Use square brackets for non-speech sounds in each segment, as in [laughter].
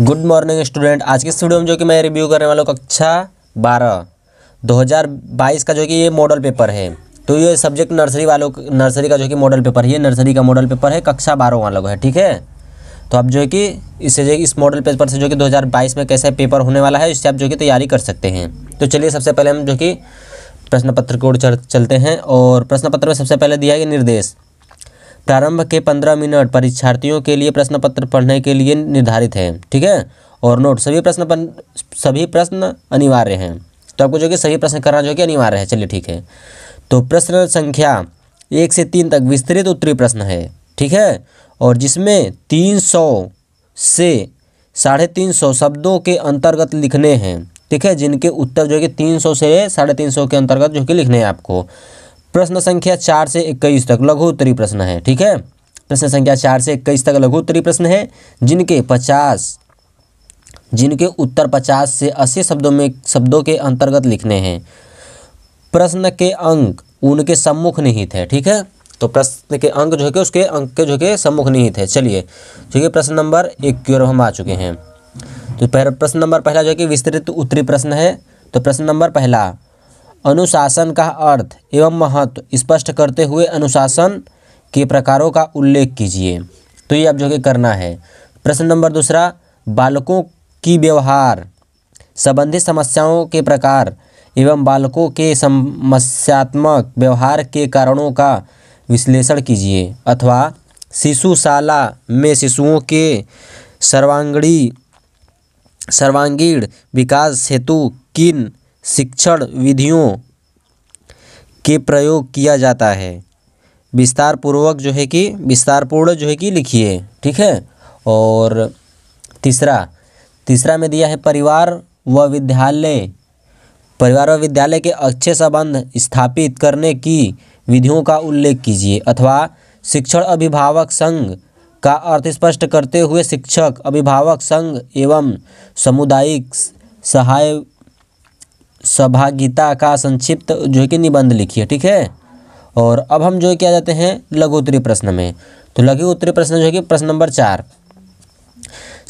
good morning student आज की studio में जो कि मैं रिव्यू करने वाला हूँ कक्षा बारह 2022 का जो कि ये मॉडल पेपर है तो ये सब्जेक्ट नर्सरी वालों नर्सरी का जो कि मॉडल पेपर है ये नर्सरी का मॉडल पेपर है कक्षा बारह वालों का है ठीक है तो आप जो है कि इससे जो इस मॉडल पेपर से जो कि 2022 में कैसा पेपर होने वाला है इससे आप जो कि तैयारी कर सकते हैं तो चलिए सबसे पहले हम जो कि प्रश्न पत्र को चलते हैं और प्रश्न पत्र में सबसे पहले दिया है निर्देश प्रारंभ के पंद्रह मिनट परीक्षार्थियों के लिए प्रश्न पत्र पढ़ने के लिए निर्धारित है ठीक है और नोट सभी प्रश्न सभी प्रश्न अनिवार्य हैं तो आपको जो कि सभी प्रश्न करना जो कि अनिवार्य है चलिए ठीक है तो प्रश्न संख्या एक से तीन तक विस्तृत उत्तरी प्रश्न है ठीक है और जिसमें तीन सौ से साढ़े तीन सौ शब्दों के अंतर्गत लिखने हैं ठीक है जिनके उत्तर जो है कि तीन सौ से साढ़े तीन सौ के अंतर्गत जो कि लिखने हैं आपको प्रश्न संख्या चार से इक्कीस तक लघु उत्तरी प्रश्न है ठीक है प्रश्न संख्या चार से इक्कीस तक लघु उत्तरी प्रश्न है जिनके पचास जिनके उत्तर पचास से अस्सी शब्दों में शब्दों के अंतर्गत लिखने हैं प्रश्न के अंक उनके सम्मुख निहित है ठीक है तो प्रश्न के अंक जो है कि उसके अंक के जो के सम्मुख निहित है चलिए ठीक है प्रश्न नंबर एक की ओर हम आ चुके हैं तो प्रश्न नंबर पहला जो है कि विस्तृत उत्तरी प्रश्न है तो प्रश्न नंबर पहला अनुशासन का अर्थ एवं महत्व स्पष्ट करते हुए अनुशासन के प्रकारों का उल्लेख कीजिए तो ये आप जो कि करना है प्रश्न नंबर दूसरा बालकों की व्यवहार संबंधित समस्याओं के प्रकार एवं बालकों के समस्यात्मक व्यवहार के कारणों का विश्लेषण कीजिए अथवा शिशुशाला में शिशुओं के सर्वांगीण सर्वांगीण विकास हेतु किन शिक्षण विधियों के प्रयोग किया जाता है विस्तार पूर्वक जो है कि विस्तारपूर्ण जो है कि लिखिए ठीक है और तीसरा तीसरा में दिया है परिवार व विद्यालय परिवार व विद्यालय के अच्छे संबंध स्थापित करने की विधियों का उल्लेख कीजिए अथवा शिक्षण अभिभावक संघ का अर्थ स्पष्ट करते हुए शिक्षक अभिभावक संघ एवं सामुदायिक सहाय सभागिता का संक्षिप्त जो है कि निबंध लिखिए ठीक है और अब हम जो है क्या जाते हैं लघु उत्तरी प्रश्न में तो लघु उत्तरी प्रश्न जो है कि प्रश्न नंबर चार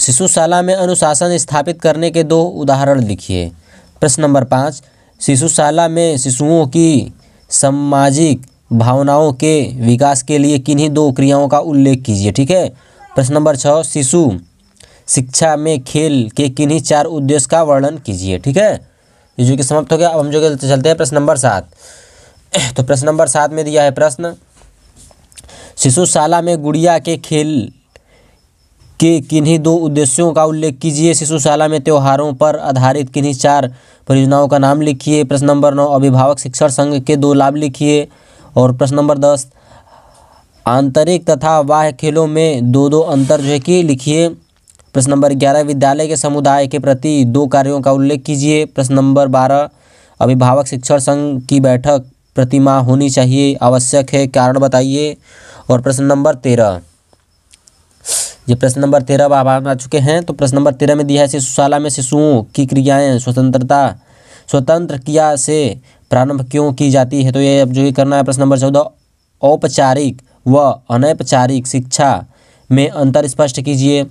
शिशुशाला में अनुशासन स्थापित करने के दो उदाहरण लिखिए प्रश्न नंबर पाँच शिशुशाला में शिशुओं की सामाजिक भावनाओं के विकास के लिए किन्हीं दो क्रियाओं का उल्लेख कीजिए ठीक है प्रश्न नंबर छः शिशु शिक्षा में खेल के किन्हीं चार उद्देश्य का वर्णन कीजिए ठीक है ये जो कि समाप्त हो गया अब हम जो कि चलते हैं प्रश्न नंबर सात [clears throat] तो प्रश्न नंबर सात में दिया है प्रश्न शिशुशाला में गुड़िया के खेल के किन्हीं दो उद्देश्यों का उल्लेख कीजिए शिशुशाला में त्योहारों पर आधारित किन्हीं चार परियोजनाओं का नाम लिखिए प्रश्न नंबर नौ अभिभावक शिक्षण संघ के दो लाभ लिखिए और प्रश्न नंबर दस आंतरिक तथा बाह्य खेलों में दो दो अंतर जो है कि लिखिए प्रश्न नंबर ग्यारह विद्यालय के समुदाय के प्रति दो कार्यों का उल्लेख कीजिए प्रश्न नंबर बारह अभिभावक शिक्षण संघ की बैठक प्रतिमा होनी चाहिए आवश्यक है कारण बताइए और प्रश्न नंबर तेरह ये प्रश्न नंबर तेरह आप आ चुके हैं तो प्रश्न नंबर तेरह में दिया है शिशुशाला में शिशुओं की क्रियाएं स्वतंत्रता स्वतंत्र क्रिया से प्रारंभ क्यों की जाती है तो ये अब जो ये करना है प्रश्न नंबर चौदह औपचारिक व अनौपचारिक शिक्षा में अंतर स्पष्ट कीजिए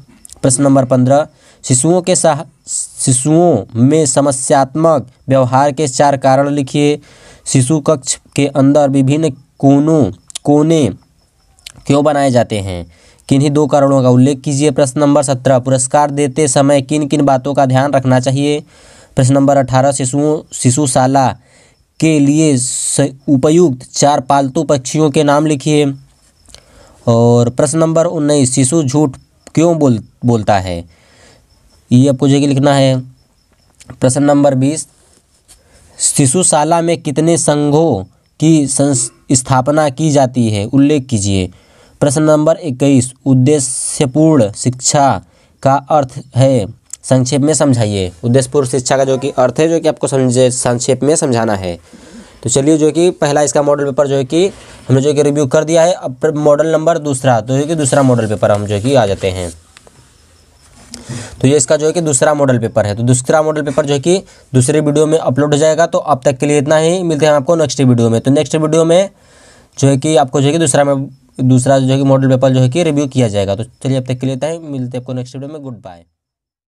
प्रश्न नंबर पंद्रह शिशुओं के शिशुओं में समस्यात्मक व्यवहार के चार कारण लिखिए शिशु कक्ष के अंदर विभिन्न कोनों कोने क्यों बनाए जाते हैं किन्हीं दो कारणों का उल्लेख कीजिए प्रश्न नंबर सत्रह पुरस्कार देते समय किन किन बातों का ध्यान रखना चाहिए प्रश्न नंबर अठारह शिशुओं शिशुशाला के लिए उपयुक्त चार पालतू पक्षियों के नाम लिखिए और प्रश्न नंबर उन्नीस शिशु झूठ क्यों बोल बोलता है ये आपको जगह लिखना है प्रश्न नंबर बीस शिशुशाला में कितने संघों की स्थापना की जाती है उल्लेख कीजिए प्रश्न नंबर इक्कीस उद्देश्यपूर्ण शिक्षा का अर्थ है संक्षेप में समझाइए उद्देश्यपूर्ण शिक्षा का जो कि अर्थ है जो कि आपको समझे संक्षेप में समझाना है तो चलिए जो कि पहला इसका मॉडल पेपर जो है कि हमने जो है कि रिव्यू कर दिया है अब मॉडल नंबर दूसरा तो जो कि दूसरा मॉडल पेपर हम जो है कि आ जाते हैं तो ये इसका जो है कि दूसरा मॉडल पेपर है तो दूसरा मॉडल पेपर जो है कि दूसरे वीडियो में अपलोड हो जाएगा तो अब तक के लिए इतना ही मिलते हैं आपको नेक्स्ट वीडियो में तो नेक्स्ट वीडियो में जो है कि आपको जो है कि दूसरा में दूसरा जो है कि मॉडल पेपर जो है कि रिव्यू किया जाएगा तो चलिए अब तक के लिए इतना ही मिलते हैं आपको नेक्स्ट वीडियो में गुड बाय